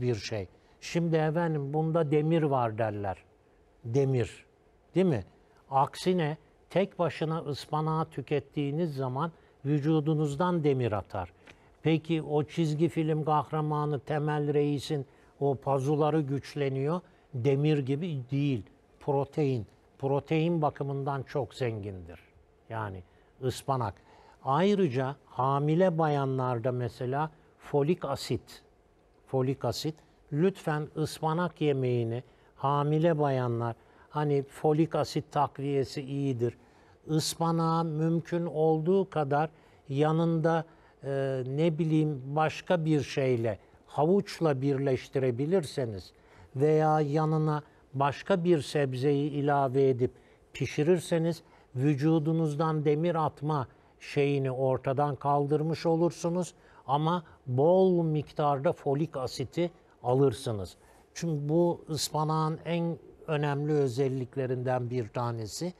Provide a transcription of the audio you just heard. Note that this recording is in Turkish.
bir şey. Şimdi efendim bunda demir var derler. Demir. Değil mi? Aksine tek başına ıspanağı tükettiğiniz zaman vücudunuzdan demir atar. Peki o çizgi film kahramanı Temel Reis'in o pazuları güçleniyor. Demir gibi değil. Protein. Protein bakımından çok zengindir. Yani ıspanak. Ayrıca hamile bayanlarda mesela folik asit folik asit. Lütfen ıspanak yemeğini hamile bayanlar hani folik asit takviyesi iyidir. Ispanağı mümkün olduğu kadar yanında e, ne bileyim başka bir şeyle havuçla birleştirebilirseniz veya yanına başka bir sebzeyi ilave edip pişirirseniz vücudunuzdan demir atma, şeyini ortadan kaldırmış olursunuz ama bol miktarda folik asiti alırsınız. Çünkü bu ıspanağın en önemli özelliklerinden bir tanesi.